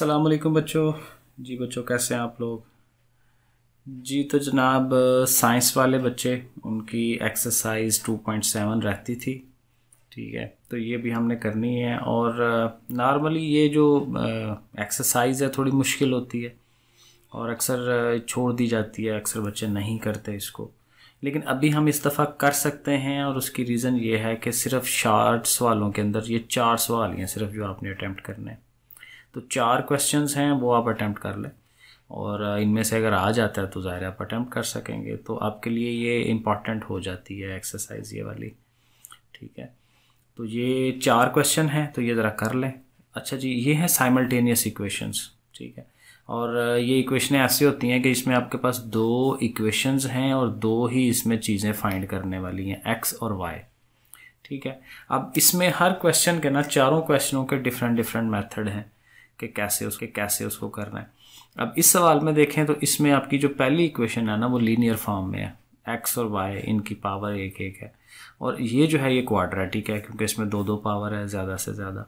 अस्सलाम वालेकुम बच्चों जी बच्चों कैसे हैं आप लोग जी तो जनाब साइंस वाले बच्चे उनकी एक्सरसाइज 2.7 रहती थी ठीक है तो ये भी हमने करनी है और नॉर्मली ये जो एक्सरसाइज है थोड़ी मुश्किल होती है और अक्सर छोड़ दी जाती है अक्सर बच्चे नहीं करते इसको लेकिन अभी हम इस दफ़ा कर सकते हैं और उसकी रीज़न ये है कि सिर्फ शार्ट सवालों के अंदर ये चार सवाल हैं सिर्फ जो आपने अटैम्प्ट करने हैं तो चार क्वेश्चन हैं वो आप अटैम्प्ट कर लें और इनमें से अगर आ जाता है तो ज़ाहिर आप अटैम्प्ट कर सकेंगे तो आपके लिए ये इम्पॉर्टेंट हो जाती है एक्सरसाइज ये वाली ठीक है तो ये चार क्वेश्चन हैं तो ये ज़रा कर लें अच्छा जी ये है साइमल्टेनियस इक्वेशंस ठीक है और ये इक्वेशनें ऐसी होती हैं कि इसमें आपके पास दो इक्वेशंस हैं और दो ही इसमें चीज़ें फाइंड करने वाली हैं एक्स और वाई ठीक है अब इसमें हर क्वेश्चन के ना चारों क्वेश्चनों के डिफरेंट डिफरेंट मेथड हैं कि कैसे उसके कैसे उसको करना है अब इस सवाल में देखें तो इसमें आपकी जो पहली इक्वेशन है ना वो लीनियर फॉर्म में है एक्स और वाई इनकी पावर एक एक है और ये जो है ये क्वाड्रेटिक है क्योंकि इसमें दो दो पावर है ज़्यादा से ज़्यादा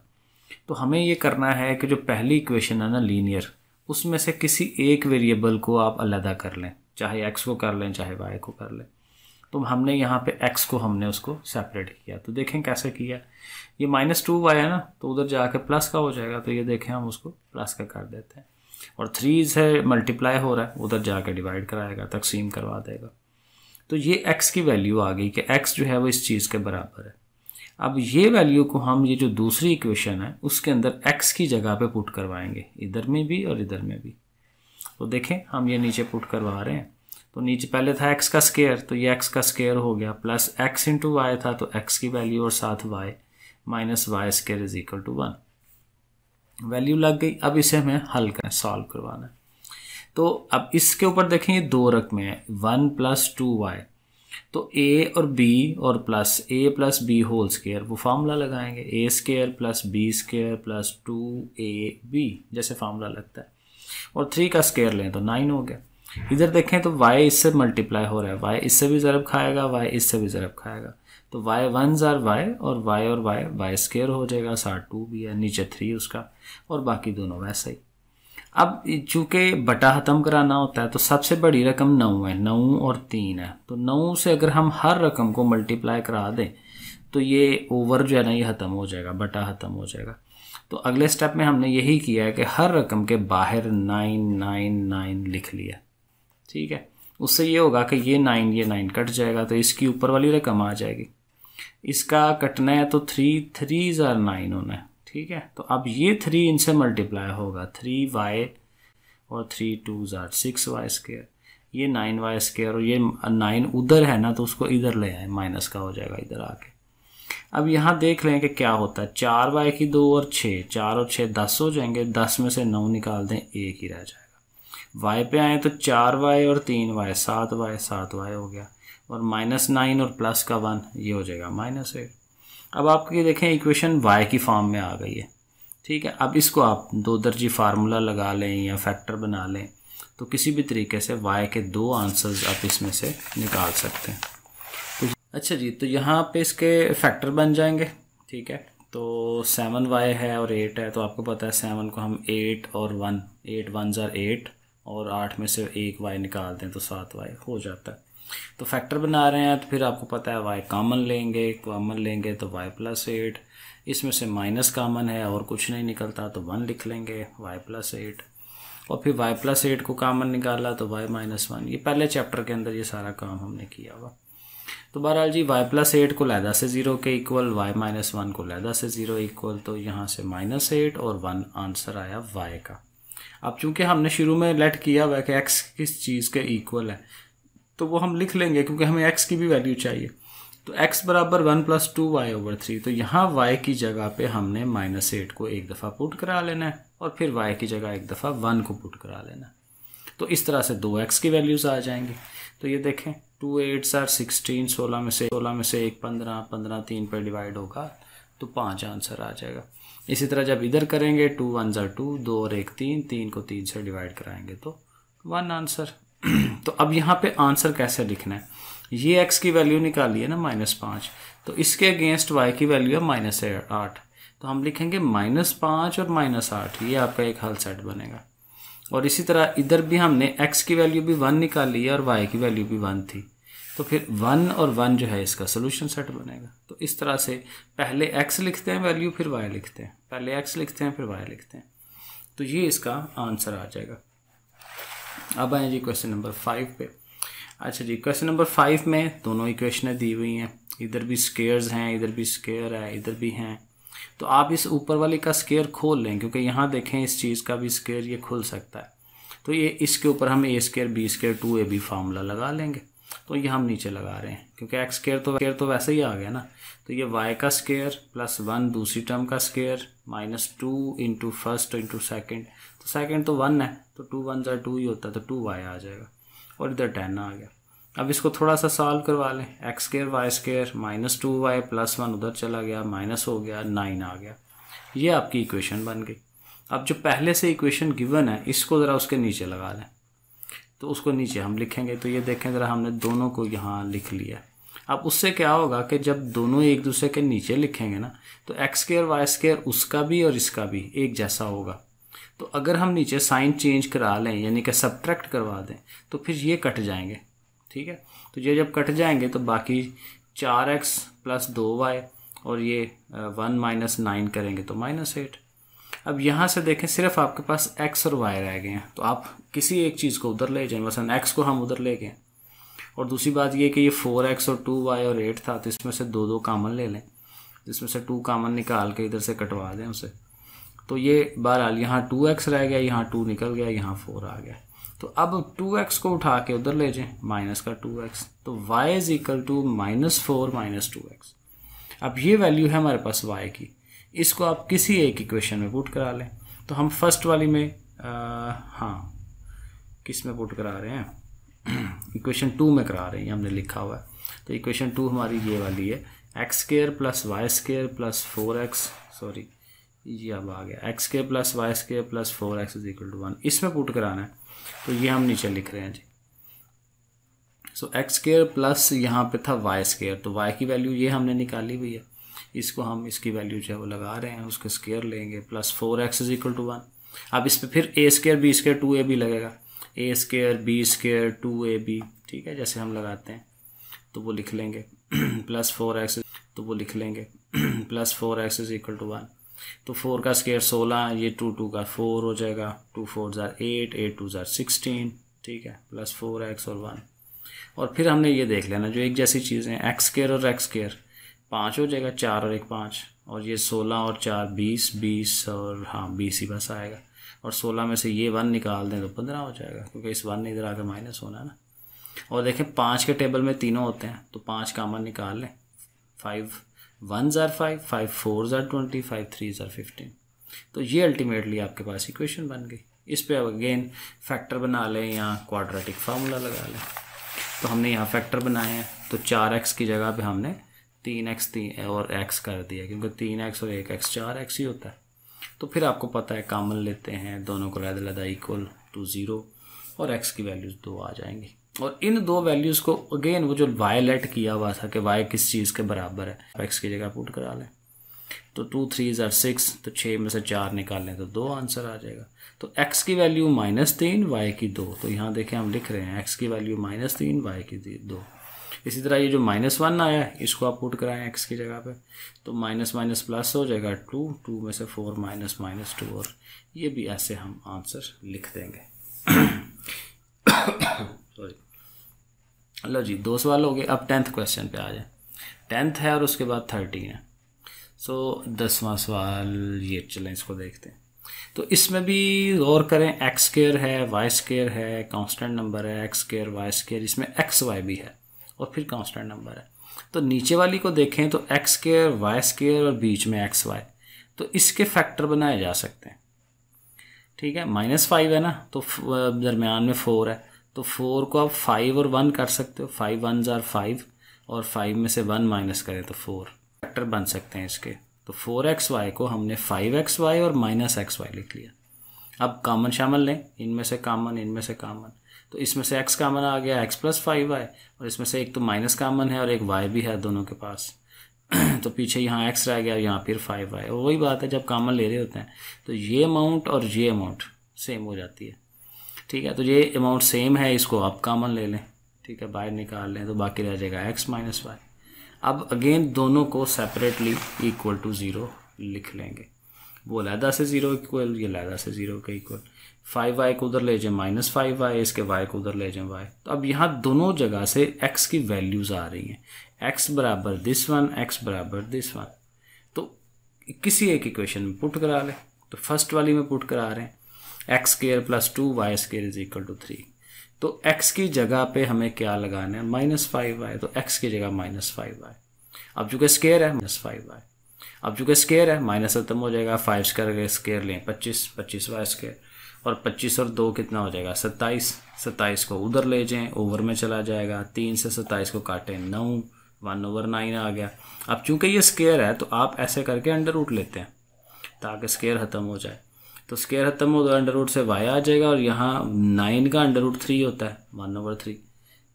तो हमें ये करना है कि जो पहली इक्वेशन है ना लीनियर उसमें से किसी एक वेरिएबल को आप अलहदा कर लें चाहे एक्स को कर लें चाहे वाई को कर लें तो हमने यहाँ पे एक्स को हमने उसको सेपरेट किया तो देखें कैसे किया ये माइनस टू वाई है ना तो उधर जाके प्लस का हो जाएगा तो ये देखें हम उसको प्लस का कर देते हैं और थ्रीज है मल्टीप्लाई हो रहा है उधर जाके डिवाइड कराएगा तकसीम करवा देगा तो ये एक्स की वैल्यू आ गई कि एक्स जो है वो इस चीज़ के बराबर है अब ये वैल्यू को हम ये जो दूसरी इक्वेशन है उसके अंदर एक्स की जगह पर पुट करवाएंगे इधर में भी और इधर में भी तो देखें हम ये नीचे पुट करवा रहे हैं तो नीचे पहले था एक्स का स्केयर तो ये एक्स का स्केयर हो गया प्लस एक्स इंटू वाई था तो एक्स की वैल्यू और साथ Y minus Y square is equal to one value लग गई अब इसे हमें हल करें सॉल्व करवाना है तो अब इसके ऊपर देखेंगे दो रकमें हैं वन प्लस टू वाई तो ए और बी और plus A plus B whole square वो फार्मूला लगाएंगे A square plus B square plus two A B जैसे फार्मूला लगता है और थ्री का स्केयर लें तो नाइन हो गया इधर देखें तो वाई इससे मल्टीप्लाई हो रहा है वाई इससे भी ज़रब खाएगा वाई इससे भी ज़रब खाएगा तो वाई वन ज़ार वाई और वाई और वाई वाई स्केयर हो जाएगा सार टू भी है नीचे थ्री उसका और बाकी दोनों वैसा ही अब चूंकि बटा ख़त्म कराना होता है तो सबसे बड़ी रकम नौ है नौ और तीन है तो नौ से अगर हम हर रकम को मल्टीप्लाई करा दें तो ये ओवर जो है ना ये ख़त्म हो जाएगा बटा ख़त्म हो जाएगा तो अगले स्टेप में हमने यही किया है कि हर रकम के बाहर नाइन नाइन नाइन लिख लिया ठीक है उससे ये होगा कि ये नाइन ये नाइन कट जाएगा तो इसकी ऊपर वाली रकम आ जाएगी इसका कटना है तो थ्री थ्री ज़ार नाइन होना है ठीक है तो अब ये थ्री इनसे मल्टीप्लाई होगा थ्री वाई और थ्री टू ज़ार सिक्स वाई स्केयर ये नाइन वाई स्केयर और ये नाइन उधर है ना तो उसको इधर ले आए माइनस का हो जाएगा इधर आके अब यहाँ देख लें कि क्या होता है चार वाई की दो और छः चार और छः दस हो जाएंगे दस में से नौ निकाल दें एक ही रह जाएगा वाई पे आए तो चार वाई और तीन वाई सात वाई सात वाई हो गया और माइनस नाइन और प्लस का वन ये हो जाएगा माइनस एट अब आपके देखें इक्वेशन वाई की फॉर्म में आ गई है ठीक है अब इसको आप दो दर्जी फार्मूला लगा लें या फैक्टर बना लें तो किसी भी तरीके से वाई के दो आंसर्स आप इसमें से निकाल सकते हैं तो अच्छा जी तो यहाँ पे इसके फैक्टर बन जाएंगे ठीक है तो सेवन वाई है और एट है तो आपको पता है सेवन को हम एट और वन एट वन ज़र एट और आठ में से एक वाई निकाल दें तो सात वाई हो जाता है तो फैक्टर बना रहे हैं तो फिर आपको पता है वाई कामन लेंगे कामन लेंगे तो वाई प्लस एट इसमें से माइनस कामन है और कुछ नहीं निकलता तो वन लिख लेंगे वाई प्लस एट और फिर वाई प्लस एट को कामन निकाला तो वाई माइनस वन ये पहले चैप्टर के अंदर ये सारा काम हमने किया हुआ तो बहरहाल जी वाई प्लस एट को लहदा से ज़ीरो के इक्वल वाई माइनस वन को लहदा से ज़ीरो इक्वल तो यहाँ से माइनस एट और वन आंसर आया वाई का अब चूंकि हमने शुरू में लेट किया हुआ कि एक्स किस चीज़ के इक्वल है तो वो हम लिख लेंगे क्योंकि हमें एक्स की भी वैल्यू चाहिए तो एक्स बराबर one plus two Y over three तो यहाँ वाई की जगह पे हमने माइनस एट को एक दफ़ा पुट करा लेना है और फिर वाई की जगह एक दफ़ा वन को पुट करा लेना है तो इस तरह से दो एक्स की वैल्यूज़ आ जाएंगी तो ये देखें टू एट सर सिक्सटीन सोलह में से सोलह में से एक पंद्रह पंद्रह तीन पर डिवाइड होगा तो पाँच आंसर आ जाएगा इसी तरह जब इधर करेंगे टू वन ज़र टू दो और एक तीन तीन को तीन से डिवाइड कराएंगे तो वन आंसर तो अब यहाँ पे आंसर कैसे लिखना है ये एक्स की वैल्यू निकाली है ना माइनस पाँच तो इसके अगेंस्ट वाई की वैल्यू है माइनस आठ तो हम लिखेंगे माइनस पाँच और माइनस आठ ये आपका एक हल सेट बनेगा और इसी तरह इधर भी हमने एक्स की वैल्यू भी वन निकाली है और वाई की वैल्यू भी वन थी तो फिर वन और वन जो है इसका सोल्यूशन सेट बनेगा तो इस तरह से पहले एक्स लिखते हैं वैल्यू फिर वाई लिखते हैं पहले एक्स लिखते हैं फिर वाई लिखते हैं तो ये इसका आंसर आ जाएगा अब आए जी क्वेश्चन नंबर फाइव पे अच्छा जी क्वेश्चन नंबर फाइव में दोनों ही दी हुई हैं इधर भी स्केयर्स हैं इधर भी स्केयर है इधर भी हैं तो आप इस ऊपर वाले का स्केयर खोल लें क्योंकि यहाँ देखें इस चीज़ का भी स्केयर ये खुल सकता है तो ये इसके ऊपर हम A square B square two A B formula लगा लेंगे तो ये हम नीचे लगा रहे हैं क्योंकि एक्स स्केयर तो स्केयर तो वैसे ही आ गया ना तो ये वाई का स्केयर प्लस वन दूसरी टर्म का square minus two into first into second तो सेकेंड तो वन है तो टू वन जो टू ही होता है तो टू वाई आ जाएगा और इधर टेन आ गया अब इसको थोड़ा सा सॉल्व करवा लें X square Y square minus two Y plus one उधर चला गया माइनस हो गया नाइन आ गया ये आपकी इक्वेशन बन गई अब जो पहले से इक्वेशन गिवन है इसको ज़रा उसके नीचे लगा लें तो उसको नीचे हम लिखेंगे तो ये देखें ज़रा हमने दोनों को यहाँ लिख लिया अब उससे क्या होगा कि जब दोनों एक दूसरे के नीचे लिखेंगे ना तो एक्स स्केयर वाई स्केयर उसका भी और इसका भी एक जैसा होगा तो अगर हम नीचे साइन चेंज करा लें यानी कि सब्ट्रैक्ट करवा दें तो फिर ये कट जाएंगे ठीक है तो ये जब कट जाएंगे तो बाकी चार एक्स प्लस दो वाई और ये वन माइनस नाइन करेंगे तो माइनस एट अब यहाँ से देखें सिर्फ आपके पास एक्स और वाई रह गए हैं तो आप किसी एक चीज़ को उधर ले जाएं मसलन एक्स को हम उधर ले गए और दूसरी बात ये कि ये फोर एक्स और टू वाई और एट था तो इसमें से दो दो कामन ले लें जिसमें से टू कामन निकाल के इधर से कटवा दें उसे तो ये बहरहाल यहाँ टू एक्स रह गया यहाँ टू निकल गया यहाँ फोर आ गया तो अब टू एक्स को उठा के उधर ले जाएं माइनस का टू एक्स तो Y is equal to minus four minus two X अब ये वैल्यू है हमारे पास वाई की इसको आप किसी एक इक्वेशन में पुट करा लें तो हम फर्स्ट वाली में आ, हाँ किस में पुट करा रहे हैं इक्वेशन टू में करा रहे हैं ये हमने लिखा हुआ है तो इक्वेशन टू हमारी ये वाली है X square plus Y square plus four X sorry ये अब आ गया एक्स के plus Y square plus four X is equal to one इसमें पुट कराना है तो ये हम नीचे लिख रहे हैं जी सो एक्स स्केयर प्लस यहाँ पे था वाई स्केयर तो वाई की वैल्यू ये हमने निकाली हुई है इसको हम इसकी वैल्यू जो है वो लगा रहे हैं उसके स्केयर लेंगे plus four X is equal to one अब इस पर फिर A square B square two A B लगेगा A square B square two A B ठीक है जैसे हम लगाते हैं तो वो लिख लेंगे प्लस फोर एक्स तो वो लिख लेंगे plus four X is equal to one तो फोर का स्केयर सोलह ये टू टू का फोर हो जाएगा टू फोर ज़ार एट एट टू ज़ार सिक्सटीन ठीक है प्लस फोर एक्स और वन और फिर हमने ये देख लेना जो एक जैसी चीज़ें एक्स स्केयर और एक्स स्केयर पाँच हो जाएगा चार और एक पाँच और ये सोलह और चार बीस बीस और हाँ बीस ही बस आएगा और सोलह में से ये वन निकाल दें तो पंद्रह हो जाएगा क्योंकि इस वन इधर आकर माइनस होना है ना और देखें पाँच के टेबल में तीनों होते हैं तो पाँच कामन निकाल लें five ones are five five fours are twenty five threes are fifteen तो ये अल्टीमेटली आपके पास इक्वेशन बन गई इस पर अब अगेन फैक्टर बना लें या क्वाड्रेटिक फार्मूला लगा लें तो हमने यहाँ फैक्टर बनाए हैं तो चार एक्स की जगह पे हमने तीन एक्स तीन और एक्स कर दिया क्योंकि तीन एक्स और एक एक्स चार एक्स ही होता है तो फिर आपको पता है कामन लेते हैं दोनों को लहदा लहदा इक्वल टू ज़ीरो और एक्स की वैल्यूज़ दो आ जाएंगी और इन दो वैल्यूज़ को अगेन वो जो वाई लेट किया हुआ था कि वाई किस चीज़ के बराबर है एक्स की जगह पुट करा लें तो टू थ्री जर सिक्स तो छः में से चार निकाल लें तो दो आंसर आ जाएगा तो एक्स की वैल्यू माइनस तीन वाई की दो तो यहाँ देखें हम लिख रहे हैं एक्स की वैल्यू माइनस तीन वाई की दो इसी तरह ये जो माइनस वन आया इसको आप पुट कराएं एक्स की जगह पे तो माइनस माइनस प्लस हो जाएगा टू टू में से फोर माइनस माइनस टू और ये भी ऐसे हम आंसर लिख देंगे सॉरी लो जी दो सवाल हो गए अब टेंथ क्वेश्चन पे आ जाए टेंथ है और उसके बाद थर्टीन है सो दसवां सवाल ये चलें इसको देखते हैं तो इसमें भी गौर करें एक्स केयर है वाई स्केयर है कांस्टेंट नंबर है एक्स केयर वाई स्केयर इसमें एक्स वाई भी है और फिर कांस्टेंट नंबर है तो नीचे वाली को देखें तो एक्स केयर वाई स्केयर और बीच में एक्स वाई तो इसके फैक्टर बनाए जा सकते हैं ठीक है माइनस फाइव है ना तो दरमियान में फोर है तो फोर को आप फाइव और वन कर सकते हो फाइव वन जार फाइव और फाइव में से वन माइनस करें तो फोर फैक्टर बन सकते हैं इसके तो फोर एक्स वाई को हमने फाइव एक्स वाई और माइनस एक्स वाई लिख लिया अब कामन शामिल लें इनमें से कामन इनमें से कामन तो इसमें से एक्स कामन आ गया एक्स प्लस फाइव वाई और इसमें से एक तो माइनस कामन है और एक वाई भी है दोनों के पास तो पीछे यहाँ एक्स रह गया और यहाँ फिर फाइव आए वही बात है जब कामन ले रहे होते हैं तो ये अमाउंट और ये अमाउंट सेम हो जाती है ठीक है तो ये अमाउंट सेम है इसको आप कॉमन ले लें ठीक है बाहर निकाल लें तो बाकी रह जाएगा एक्स माइनस वाई अब अगेन दोनों को सेपरेटली इक्वल टू ज़ीरो लिख लेंगे वो लहदा से ज़ीरो इक्वल ये लहदा से ज़ीरो के इक्वल फाइव वाई को उधर ले जाएँ माइनस फाइव वाई इसके वाई को उधर ले जाएँ वाई तो अब यहाँ दोनों जगह से एक्स की वैल्यूज़ आ रही हैं एक्स बराबर दिस वन एक्स बराबर दिस वन तो किसी एक इक्वेशन में पुट करा लें तो फर्स्ट वाली में पुट करा रहे हैं X square plus two Y square is equal to three तो x की जगह पे हमें क्या लगाना है माइनस फाइव वाई तो x की जगह माइनस फाइव वाई अब चूंकि स्केयर है माइनस फाइव वाई अब चूंकि स्केयर है माइनस खत्म हो जाएगा फाइव स्केयर स्केयर लें पच्चीस पच्चीस वाई स्केयर और पच्चीस और दो कितना हो जाएगा सत्ताईस सत्ताईस को उधर ले जाएं ओवर में चला जाएगा तीन से सत्ताईस को काटें नौ वन ओवर नाइन आ गया अब चूंकि ये स्केयर है तो आप ऐसे करके अंडर रूट लेते हैं ताकि स्केयर ख़त्म हो जाए तो स्केयर खत्म हो तो अंडर रूट से वाई आ जाएगा और यहाँ नाइन का अंडर रूट थ्री होता है वन ओवर थ्री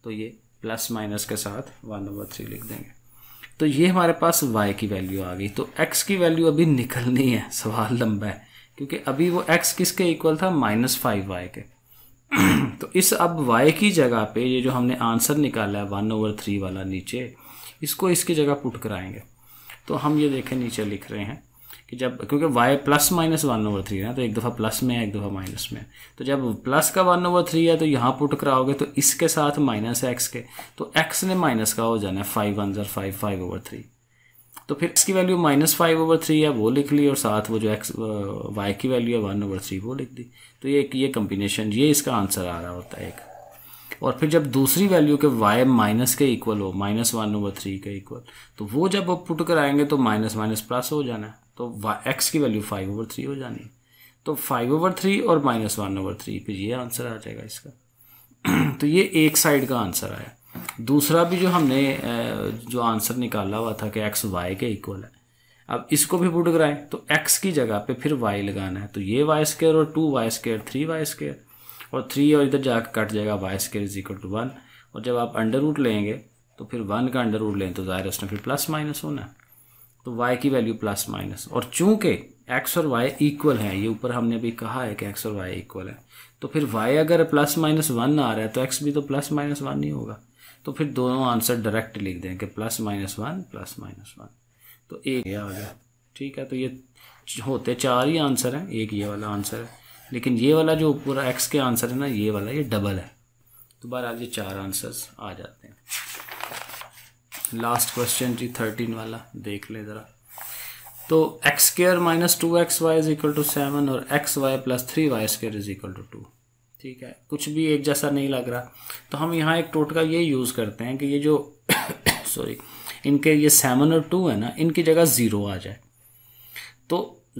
तो ये प्लस माइनस के साथ वन ओवर थ्री लिख देंगे तो ये हमारे पास y की वैल्यू आ गई तो x की वैल्यू अभी निकलनी है सवाल लंबा है क्योंकि अभी वो x किसके इक्वल था माइनस फाइव वाई के तो इस अब y की जगह पे ये जो हमने आंसर निकाला है वन ओवर थ्री वाला नीचे इसको इसकी जगह पुट कराएंगे तो हम ये देखें नीचे लिख रहे हैं कि जब क्योंकि Y plus minus one over three है ना तो एक दफ़ा प्लस में है एक दफ़ा माइनस में तो जब प्लस का वन ओवर थ्री है तो यहाँ पुट कराओगे तो इसके साथ माइनस है एक्स के तो एक्स ने माइनस का हो जाना है फाइव वन ज़र फाइव फाइव ओवर थ्री तो फिर इसकी value minus five over three है वो लिख ली और साथ वो जो एक्स वाई uh, की वैल्यू है वन ओवर थ्री वो लिख दी तो ये ये कम्बिनेशन ये इसका आंसर आ रहा होता है एक और फिर जब दूसरी वैल्यू के वाई माइनस के इक्वल हो माइनस वन ओवर थ्री के इक्वल तो वो जब पुट कराएंगे तो माइनस माइनस प्लस हो जाना है तो एक्स की वैल्यू फाइव ओवर थ्री हो जानी है तो फाइव ओवर थ्री और माइनस वन ओवर थ्री फिर ये आंसर आ जाएगा इसका तो ये एक साइड का आंसर आया दूसरा भी जो हमने जो आंसर निकाला हुआ था कि एक्स वाई के इक्वल है अब इसको भी पुट कराएं तो एक्स की जगह पे फिर वाई लगाना है तो ये वाई स्केयर और two Y square three Y square और थ्री और इधर जाकर कट जाएगा Y square is equal to one और जब आप अंडर रूट लेंगे तो फिर वन का अंडर रूट लें तो ज़ाहिर उसने फिर प्लस माइनस होना है तो y की वैल्यू प्लस माइनस और चूंकि x और y इक्वल हैं ये ऊपर हमने अभी कहा है कि x और y इक्वल है तो फिर y अगर प्लस माइनस वन आ रहा है तो x भी तो प्लस माइनस वन ही होगा तो फिर दोनों आंसर डायरेक्ट लिख दें कि plus minus one plus minus one तो एक ये आ गया ठीक है तो ये होते चार ही आंसर हैं एक ये वाला आंसर है लेकिन ये वाला जो पूरा एक्स के आंसर है ना ये वाला ये डबल है तो बहरहाल ये चार आंसर्स आ जाते हैं लास्ट क्वेश्चन जी थर्टीन वाला देख ले ज़रा तो X square minus two x Y is equal to seven और X Y plus three Y square is equal to two ठीक है कुछ भी एक जैसा नहीं लग रहा तो हम यहाँ एक टोटका ये यूज़ करते हैं कि ये जो सॉरी इनके ये सेवन और टू है ना इनकी जगह ज़ीरो आ जाए तो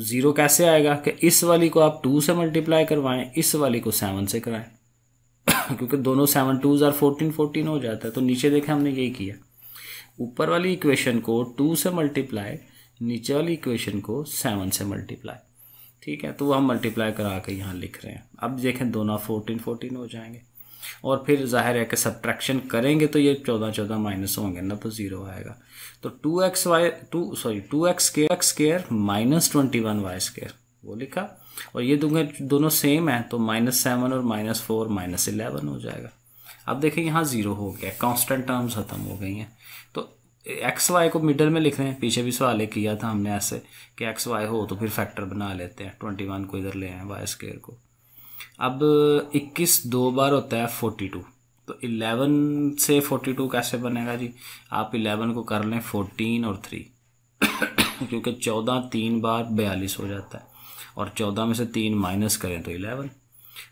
ज़ीरो कैसे आएगा कि इस वाली को आप टू से मल्टीप्लाई करवाएं इस वाली को सेवन से कराएं क्योंकि दोनों सेवन टू ज़ार फोर्टीन फोर्टीन हो जाता है तो नीचे देखें हमने यही किया ऊपर वाली इक्वेशन को टू से मल्टीप्लाई नीचे वाली इक्वेशन को सेवन से मल्टीप्लाई ठीक है तो वह हम मल्टीप्लाई करा के यहाँ लिख रहे हैं अब देखें दोनों फोर्टीन फोर्टीन हो जाएंगे और फिर जाहिर है कि सब्ट्रैक्शन करेंगे तो ये चौदह चौदह माइनस होंगे ना तो ज़ीरो आएगा तो two x y two sorry two x square x square minus twenty one y square वो लिखा और ये दूंगे दोनों सेम है तो माइनस सेवन और माइनस फोर माइनस इलेवन हो जाएगा अब देखें यहाँ ज़ीरो हो गया कांस्टेंट टर्म्स ख़त्म हो गई हैं तो एक्स वाई को मिडल में लिख रहे हैं पीछे भी सवाल एक किया था हमने ऐसे कि एक्स वाई हो तो फिर फैक्टर बना लेते हैं ट्वेंटी वन को इधर ले आए वाई स्केयर को अब इक्कीस दो बार होता है फोर्टी टू तो इलेवन से फोर्टी टू कैसे बनेगा जी आप इलेवन को कर लें फोर्टीन और थ्री क्योंकि चौदह तीन बार बयालीस हो जाता है और चौदह में से तीन माइनस करें तो इलेवन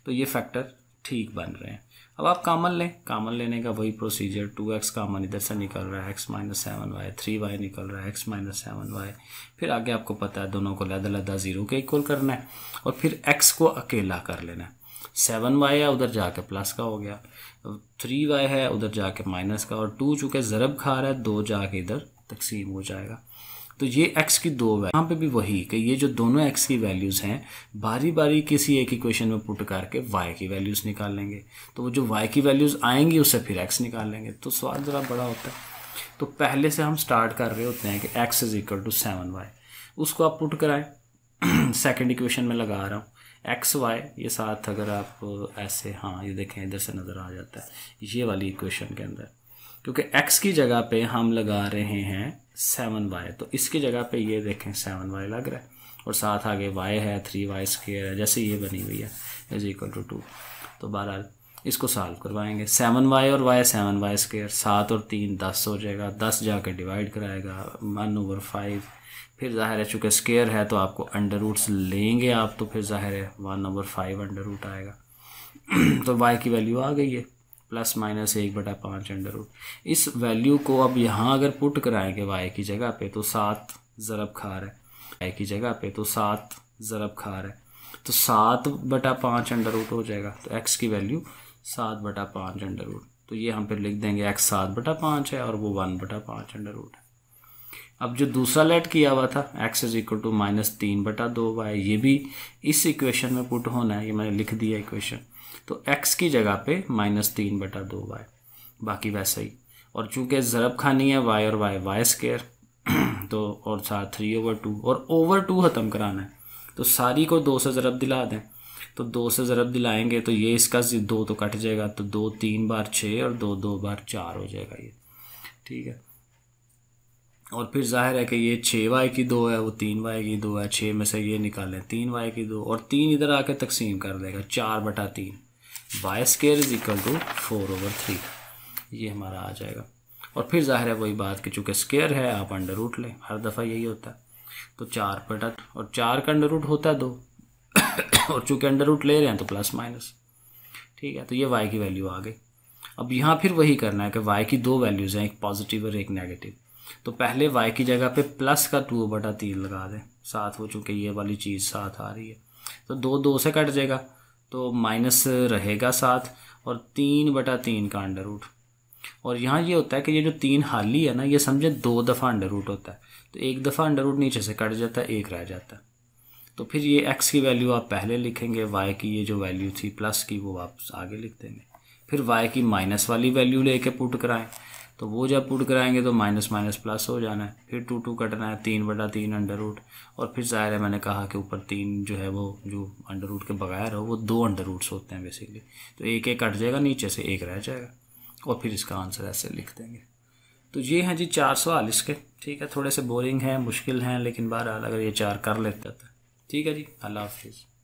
तो ये फैक्टर ठीक बन रहे हैं अब आप कामन लें कामन लेने का वही प्रोसीजर टू एक्स कामन इधर से निकल रहा है x minus seven y three y निकल रहा है एक्स माइनस सेवन वाई फिर आगे आपको पता है दोनों को लदा लदा जीरो के इक्वल करना है और फिर एक्स को अकेला कर लेना है सेवन वाई है उधर जाके प्लस का हो गया थ्री वाई है उधर जाके माइनस का और टू चूँकि ज़रब खा रहा है दो जाके इधर तकसीम हो जाएगा तो ये x की दो वैल्यू यहाँ पे भी वही कि ये जो दोनों x की वैल्यूज़ हैं बारी बारी किसी एक इक्वेशन में पुट करके y की वैल्यूज़ निकाल लेंगे तो वो जो y की वैल्यूज़ आएंगी उससे फिर x निकाल लेंगे तो सवाल ज़रा बड़ा होता है तो पहले से हम स्टार्ट कर रहे होते हैं कि x is equal to seven y उसको आप पुट कराएं सेकेंड इक्वेशन में लगा रहा हूँ एक्स वाई ये साथ अगर आप ऐसे हाँ ये देखें इधर से नज़र आ जाता है ये वाली इक्वेशन के अंदर क्योंकि x की जगह पे हम लगा रहे हैं सेवन वाई तो इसकी जगह पे ये देखें सेवन वाई लग रहा है और साथ आगे वाई है थ्री वाई स्केयर है जैसे ये बनी हुई है इज इक्वल टू टू तो बहरहाल इसको सॉल्व करवाएंगे सेवन वाई और वाई सेवन वाई स्केयर सात और तीन दस हो जाएगा दस जाकर डिवाइड कराएगा वन ओवर फाइव फिर ज़ाहिर है चूँकि स्केयर है तो आपको अंडर रूट्स लेंगे आप तो फिर ज़ाहिर है one over five under root आएगा तो वाई की वैल्यू आ गई है प्लस माइनस एक बटा पाँच अंडर रूट इस वैल्यू को अब यहाँ अगर पुट कराएंगे वाई की जगह पे तो सात ज़रब खार है वाई की जगह पे तो सात ज़रब खार है तो सात बटा पाँच अंडर रूट हो जाएगा तो एक्स की वैल्यू सात बटा पाँच अंडर रूट तो ये हम फिर लिख देंगे एक्स सात बटा पाँच है और वो वन बटा पाँच अंडर रूट है अब जो दूसरा लेट किया हुआ था x is equal to minus तीन बटा दो वाई ये भी इस इक्वेशन में पुट होना है ये मैंने लिख दिया इक्वेशन तो x की जगह पे माइनस तीन बटा दो वाई बाकी वैसे ही और चूंकि ज़रब खानी है वाई और वाई वाई स्केयर तो और साथ थ्री ओवर टू और ओवर टू ख़त्म कराना है तो सारी को दो से ज़रब दिला दें तो दो से ज़रब दिलाएंगे तो ये इसका दो तो कट जाएगा तो दो तीन बार छः और दो दो बार चार हो जाएगा ये ठीक है और फिर जाहिर है कि ये छः वाई की दो है वो तीन वाई की दो है छः में से ये निकालें तीन वाई की दो और तीन इधर आके तकसीम कर देगा चार बटा तीन y square is equal to four over three ये हमारा आ जाएगा और फिर जाहिर है वही बात कि चूँकि स्केयर है आप अंडर रूट लें हर दफ़ा यही होता है तो चार बटा और चार का अंडर रूट होता है दो और चूँकि अंडर रूट ले रहे हैं तो प्लस माइनस ठीक है तो ये वाई की वैल्यू आ गई अब यहाँ फिर वही करना है कि वाई की दो वैल्यूज़ हैं एक पॉजिटिव और एक नेगेटिव तो पहले वाई की जगह पे प्लस का टू बटा तीन लगा दें साथ हो चुके ये वाली चीज़ साथ आ रही है तो दो दो से कट जाएगा तो माइनस रहेगा साथ और तीन बटा तीन का अंडर रूट और यहाँ ये होता है कि ये जो तीन हाली है ना ये समझे दो दफ़ा अंडर रूट होता है तो एक दफ़ा अंडर रूट नीचे से कट जाता है एक रह जाता है तो फिर ये एक्स की वैल्यू आप पहले लिखेंगे वाई की ये जो वैल्यू थी प्लस की वो आप आगे लिख देंगे फिर वाई की माइनस वाली वैल्यू लेके पुट कराएं तो वो जब पुट कराएंगे तो माइनस माइनस प्लस हो जाना है फिर टू टू कटना है तीन बटा तीन अंडर रूट और फिर ज़ाहिर है मैंने कहा कि ऊपर तीन जो है वो जो अंडर रूट के बगैर हो वो दो अंडर रूट्स होते हैं बेसिकली तो एक एक कट जाएगा नीचे से एक रह जाएगा और फिर इसका आंसर ऐसे लिख देंगे तो ये हैं जी चार सवाल इसके ठीक है थोड़े से बोरिंग हैं मुश्किल हैं लेकिन बहरहाल अगर ये चार कर लेता था तो। ठीक है जी अल्लाह हाफिज़